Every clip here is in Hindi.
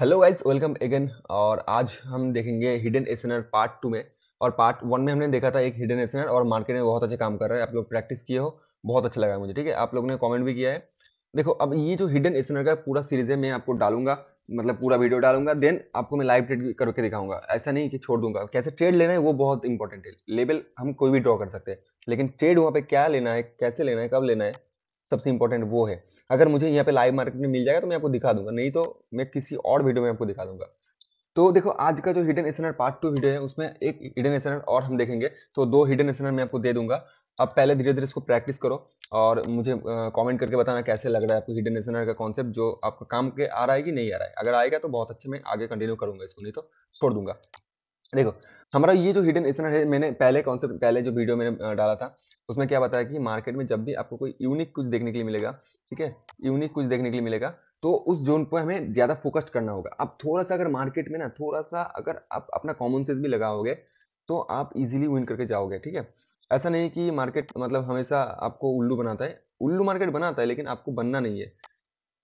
हेलो गाइज वेलकम अगेन और आज हम देखेंगे हिडन एसनर पार्ट टू में और पार्ट वन में हमने देखा था एक हिडन एसनर और मार्केट में बहुत अच्छा काम कर रहा है आप लोग प्रैक्टिस किए हो बहुत अच्छा लगा मुझे ठीक है आप लोगों ने कमेंट भी किया है देखो अब ये जो हिडन एसनर का पूरा सीरीज है मैं आपको डालूंगा मतलब पूरा वीडियो डालूंगा देन आपको मैं लाइव ट्रेड करके दिखाऊंगा ऐसा नहीं कि छोड़ दूंगा कैसे ट्रेड लेना है वो बहुत इंपॉर्टेंट है लेवल हम कोई भी ड्रॉ कर सकते हैं लेकिन ट्रेड वहाँ पे क्या लेना है कैसे लेना है कब लेना है सबसे इंपॉर्टेंट वो है अगर मुझे यहाँ पे लाइव मार्केट में मिल जाएगा तो मैं आपको दिखा दूंगा नहीं तो मैं किसी और वीडियो में आपको दिखा दूंगा तो देखो आज का जो हिडन एसनर पार्ट टू वीडियो है उसमें एक हिडन एसनर और हम देखेंगे तो दो हिडन एसनर मैं आपको दे दूंगा अब पहले धीरे धीरे इसको प्रैक्टिस करो और मुझे कमेंट करके बताना कैसे लग रहा है आपको हिडन एसनर का कॉन्सेप्ट जो आपका काम के आ रहा है कि नहीं आ रहा है अगर आएगा तो बहुत अच्छे मैं आगे कंटिन्यू करूंगा इसको नहीं तो छोड़ दूंगा देखो हमारा ये जो हिडन एसेट है मैंने पहले कॉन्सेप्ट पहले जो वीडियो मैंने डाला था उसमें क्या बताया कि मार्केट में जब भी आपको कोई यूनिक कुछ देखने के लिए मिलेगा ठीक है यूनिक कुछ देखने के लिए मिलेगा तो उस जोन पर हमें ज़्यादा फोकस्ड करना होगा अब थोड़ा सा अगर मार्केट में ना थोड़ा सा अगर आप अपना कॉमन सेंस भी लगाओगे तो आप इजीली विन करके जाओगे ठीक है ऐसा नहीं कि मार्केट मतलब हमेशा आपको उल्लू बनाता है उल्लू मार्केट बनाता है लेकिन आपको बनना नहीं है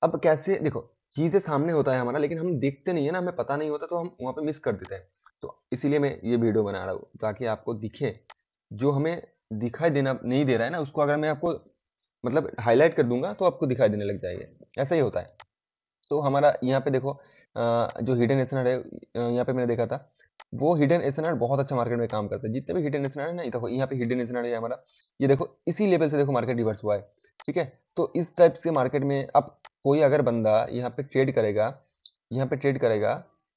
अब कैसे देखो चीज़ें सामने होता है हमारा लेकिन हम देखते नहीं है ना हमें पता नहीं होता तो हम वहाँ पर मिस कर देते हैं तो इसीलिए मैं ये वीडियो बना रहा हूँ ताकि आपको दिखे जो हमें दिखाई देना नहीं दे रहा है ना उसको अगर मैं आपको मतलब हाईलाइट कर दूंगा तो आपको दिखाई देने लग जाएगा ऐसा ही होता है तो हमारा यहाँ पे देखो जो हिडन एसनर है यहाँ पे मैंने देखा था वो हिडन एसनर बहुत अच्छा मार्केट में काम करता है जितने भी हिडन एसनर है ना देखो यहाँ पे हिडन एसनर है हमारा ये देखो इसी लेवल से देखो मार्केट रिवर्स हुआ है ठीक है तो इस टाइप के मार्केट में अब कोई अगर बंदा यहाँ पे ट्रेड करेगा यहाँ पे ट्रेड करेगा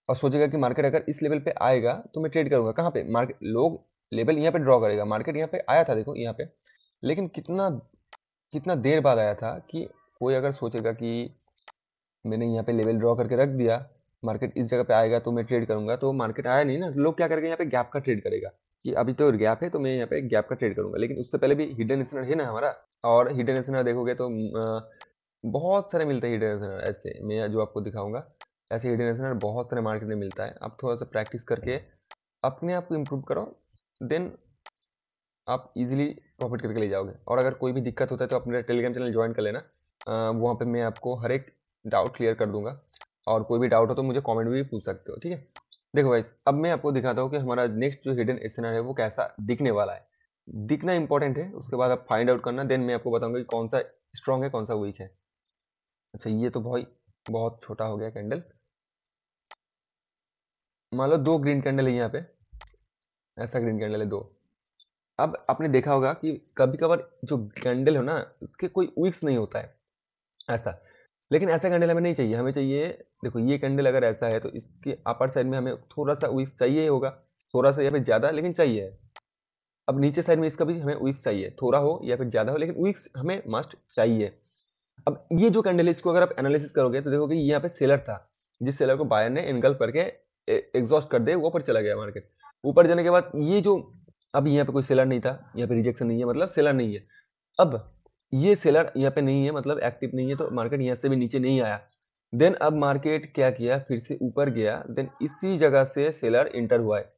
और सोचेगा कि मार्केट अगर इस लेवल पे आएगा तो मैं ट्रेड करूंगा कहाँ पे मार्केट लोग लेवल यहाँ पे ड्रॉ करेगा मार्केट यहाँ पे आया था देखो यहाँ पे लेकिन कितना कितना देर बाद आया था कि कोई अगर सोचेगा कि मैंने यहाँ पे लेवल ड्रॉ करके रख दिया मार्केट इस जगह पे आएगा तो मैं ट्रेड करूंगा तो मार्केट आया नहीं ना तो लोग क्या करेंगे यहाँ पे गैप का ट्रेड करेगा कि अभी तो गैप है तो मैं यहाँ पे गैप का ट्रेड करूंगा लेकिन उससे पहले भी हिडन स्नर है ना हमारा और हिडन स्नर देखोगे तो बहुत सारे मिलते हैं हिडन स्नर ऐसे मैं जो आपको दिखाऊंगा ऐसे हिडन एसेट बहुत सारे मार्केट में मिलता है आप थोड़ा सा प्रैक्टिस करके अपने आप को इम्प्रूव करो देन आप इजीली प्रॉफिट करके ले जाओगे और अगर कोई भी दिक्कत होता है तो आप मेरा टेलीग्राम चैनल ज्वाइन कर लेना वहाँ पे मैं आपको हर एक डाउट क्लियर कर दूंगा और कोई भी डाउट हो तो मुझे कमेंट भी पूछ सकते हो ठीक है देखो भाई अब मैं आपको दिखाता हूँ कि हमारा नेक्स्ट जो हिडन एसनर है वो कैसा दिखने वाला है दिखना इंपॉर्टेंट है उसके बाद आप फाइंड आउट करना देन मैं आपको बताऊंगा कि कौन सा स्ट्रॉन्ग है कौन सा वीक है अच्छा ये तो भाई बहुत छोटा हो गया कैंडल मान लो दो ग्रीन कैंडल है यहाँ पे ऐसा ग्रीन कैंडल है दो अब आपने देखा होगा कि कभी कभार जो कैंडल हो ना उसके कोई विक्स नहीं होता है ऐसा लेकिन ऐसा कैंडल हमें नहीं चाहिए हमें चाहिए देखो ये कैंडल अगर ऐसा है तो इसके अपर साइड में हमें थोड़ा सा विक्स चाहिए होगा थोड़ा सा या फिर ज़्यादा लेकिन चाहिए अब नीचे साइड में इसका भी हमें विक्स चाहिए थोड़ा हो या फिर ज़्यादा हो लेकिन विक्स हमें मस्ट चाहिए अब ये जो कैंडल है इसको अगर आप एनालिसिस करोगे तो देखोगे यहाँ पे सेलर था जिस सेलर को बायर ने इनगल्फ करके एग्जॉस्ट कर दे वो ऊपर चला गया मार्केट ऊपर जाने के बाद ये जो अब यहाँ पे कोई सेलर नहीं था यहाँ पे रिजेक्शन नहीं है मतलब सेलर नहीं है अब ये सेलर यहाँ पे नहीं है मतलब एक्टिव नहीं है तो मार्केट यहाँ से भी नीचे नहीं आया देन अब मार्केट क्या किया फिर से ऊपर गया देन इसी जगह से सेलर इंटर हुआ है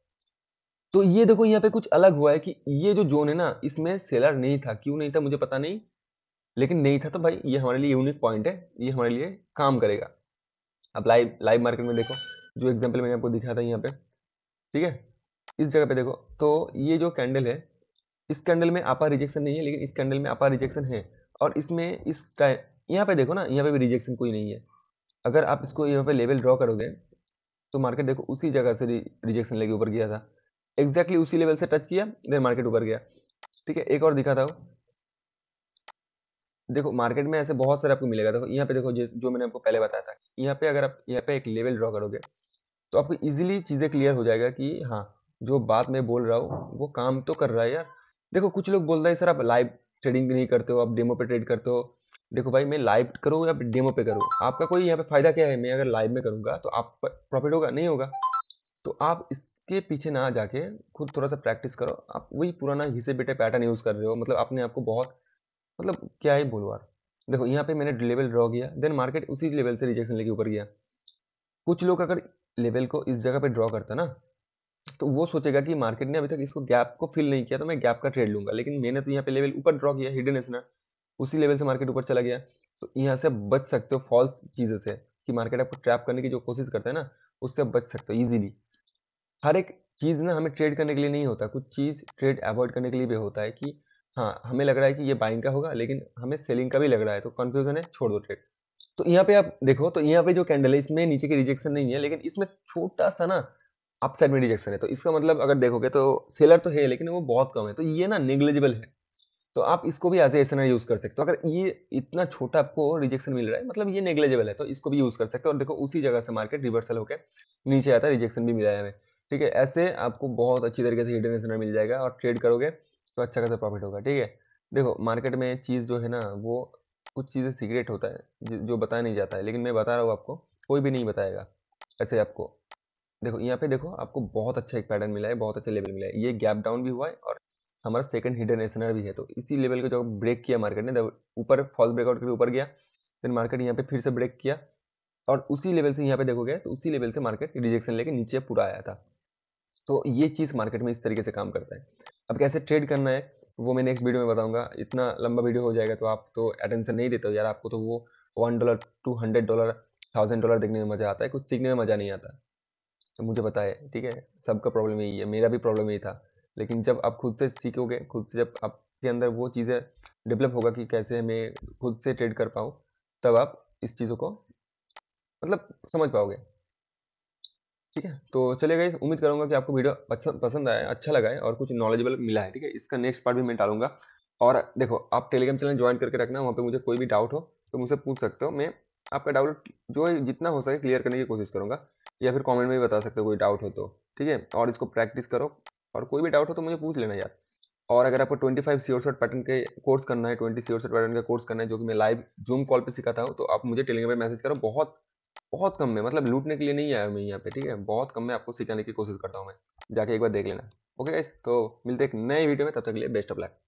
तो ये देखो यहाँ पे कुछ अलग हुआ है कि ये जो जोन है ना इसमें सेलर नहीं था क्यों नहीं था मुझे पता नहीं लेकिन नहीं था तो भाई ये हमारे लिए यूनिक पॉइंट है ये हमारे लिए काम करेगा अब लाइव लाइव मार्केट में देखो जो एग्जाम्पल मैंने आपको दिखाया था यहाँ पे ठीक है इस जगह पे देखो तो ये जो कैंडल है इस कैंडल में आपा रिजेक्शन नहीं है लेकिन इस कैंडल में आपा रिजेक्शन है और इसमें इस टाइम यहाँ पे देखो ना यहाँ पे भी रिजेक्शन कोई नहीं है अगर आप इसको यहाँ पे लेवल ड्रॉ करोगे तो मार्केट देखो उसी जगह से रिजेक्शन लेके ऊपर गया था एग्जैक्टली उसी लेवल से टच किया देन मार्केट ऊपर गया ठीक है एक और दिखा था देखो मार्केट में ऐसे बहुत सारे आपको मिलेगा देखो यहाँ पे देखो जो मैंने आपको पहले बताया था यहाँ पे अगर आप यहाँ पे एक लेवल ड्रॉ करोगे तो आपको इजीली चीज़ें क्लियर हो जाएगा कि हाँ जो बात मैं बोल रहा हूँ वो काम तो कर रहा है यार देखो कुछ लोग बोलता है सर आप लाइव ट्रेडिंग नहीं करते हो आप डेमो पे ट्रेड करते हो देखो भाई मैं लाइव करूँ या डेमो पे करूँ आपका कोई यहाँ पे फ़ायदा क्या है मैं अगर लाइव में करूँगा तो आप प्रॉफिट होगा नहीं होगा तो आप इसके पीछे ना जाके खुद थोड़ा सा प्रैक्टिस करो आप वही पुराना हिस्से बेटे पैटर्न यूज़ कर रहे हो मतलब अपने आपको बहुत मतलब क्या ही बोलो यार देखो यहाँ पे मैंने लेवल ड्रॉ किया देन मार्केट उसी लेवल से रिजेक्शन लेके ऊपर गया कुछ लोग अगर लेवल को इस जगह पे ड्रॉ करता ना तो वो सोचेगा कि मार्केट ने अभी तक इसको गैप को फिल नहीं किया तो मैं गैप का ट्रेड लूंगा लेकिन मैंने तो यहाँ पे लेवल ऊपर ड्रॉ किया हिडन एसना उसी लेवल से मार्केट ऊपर चला गया तो यहाँ से बच सकते हो फॉल्स चीजें से कि मार्केट आपको ट्रैप करने की जो कोशिश करता है ना उससे बच सकते हो ईजिली हर एक चीज़ ना हमें ट्रेड करने के लिए नहीं होता कुछ चीज़ ट्रेड अवॉइड करने के लिए भी होता है कि हाँ हमें लग रहा है कि ये बाइंग का होगा लेकिन हमें सेलिंग का भी लग रहा है तो कन्फ्यूजन है छोड़ दो ट्रेड तो यहाँ पे आप देखो तो यहाँ पे जो कैंडल है इसमें नीचे की रिजेक्शन नहीं है लेकिन इसमें छोटा सा ना अप साइड में रिजेक्शन है तो इसका मतलब अगर देखोगे तो सेलर तो है लेकिन वो बहुत कम है तो ये ना निग्लिजिबल है तो आप इसको भी एज ए एस यूज़ कर सकते हो अगर ये इतना छोटा आपको रिजेक्शन मिल रहा है मतलब ये नेग्लेजेबल है तो इसको भी यूज़ कर सकते हो और देखो उसी जगह से मार्केट रिवर्सल होकर नीचे आता है रिजेक्शन भी मिला है हमें ठीक है ऐसे आपको बहुत अच्छी तरीके से हिडन एस मिल जाएगा और ट्रेड करोगे तो अच्छा खासा प्रॉफिट होगा ठीक है देखो मार्केट में चीज़ जो है ना वो कुछ चीज़ें सीक्रेट होता है जो बताया नहीं जाता है लेकिन मैं बता रहा हूँ आपको कोई भी नहीं बताएगा ऐसे आपको देखो यहाँ पे देखो आपको बहुत अच्छा एक पैटर्न मिला है बहुत अच्छा लेवल मिला है ये गैप डाउन भी हुआ है और हमारा सेकंड हिडन एसनर भी है तो इसी लेवल को जो ब्रेक किया मार्केट ने ऊपर फॉल्स ब्रेकआउट करके ऊपर गया फिर मार्केट यहाँ पे फिर से ब्रेक किया और उसी लेवल से यहाँ पे देखोगे तो उसी लेवल से मार्केट रिजेक्शन लेके नीचे पूरा आया था तो ये चीज़ मार्केट में इस तरीके से काम करता है अब कैसे ट्रेड करना है वो मैं नेक्स्ट वीडियो में बताऊँगा इतना लंबा वीडियो हो जाएगा तो आप तो अटेंशन नहीं देते हो यार आपको तो वो one dollar two hundred dollar thousand dollar देखने में मज़ा आता है कुछ सीखने में मज़ा नहीं आता तो मुझे पता है ठीक है सबका प्रॉब्लम यही है मेरा भी प्रॉब्लम यही था लेकिन जब आप खुद से सीखोगे खुद से जब आपके अंदर वो चीज़ें डेवलप होगा कि कैसे मैं खुद से ट्रेड कर पाऊँ तब आप इस चीज़ों को मतलब समझ पाओगे ठीक है तो चले गए उम्मीद करूँगा कि आपको वीडियो अच्छा पसंद आया अच्छा लगा है और कुछ नॉलेजेबल मिला है ठीक है इसका नेक्स्ट पार्ट भी मैं डालूंगा और देखो आप टेलीग्राम चैनल ज्वाइन करके रखना वहाँ पे मुझे कोई भी डाउट हो तो मुझसे पूछ सकते हो मैं आपका डाउट जो जितना हो सके क्लियर करने की कोशिश करूँगा या फिर कॉमेंट में भी बता सकते हो कोई डाउट हो तो ठीक है और इसको प्रैक्टिस करो और कोई भी डाउट हो तो मुझे पूछ लेना यार और अगर आपको 25 फाइव सी शॉट पैटर्न के कोर्स करना है 20 सी शॉट पैटर्न का कोर्स करना है जो कि मैं लाइव जूम कॉल पे सिखाता हूँ तो आप मुझे टेलीग्राम पे मैसेज करो बहुत बहुत कम में मतलब लूटने के लिए नहीं आया मैं यहाँ पे ठीक है बहुत कम में आपको सिखाने की कोशिश करता हूँ मैं जाके एक बार देख लेना ओके गाइस तो मिलते हैं एक नए वीडियो में तब तक के लिए बेस्ट ऑफ लक